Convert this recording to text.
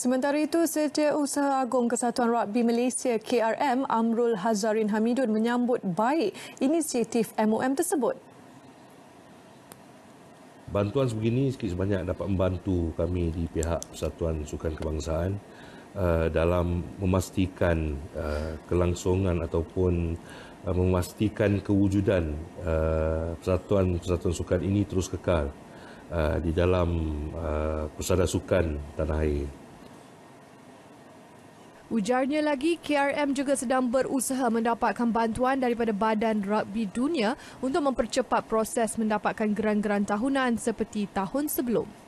Sementara itu, Setiausaha Agung Kesatuan Rugby Malaysia KRM Amrul Hazarin Hamidun menyambut baik inisiatif MOM tersebut. Bantuan sebegini sikit sebanyak dapat membantu kami di pihak Persatuan Sukan Kebangsaan uh, dalam memastikan uh, kelangsungan ataupun uh, memastikan kewujudan uh, Persatuan-Persatuan Sukan ini terus kekal di dalam uh, pusada sukan tanah air. Ujarnya lagi, KRM juga sedang berusaha mendapatkan bantuan daripada Badan Rugby Dunia untuk mempercepat proses mendapatkan geran-geran tahunan seperti tahun sebelum.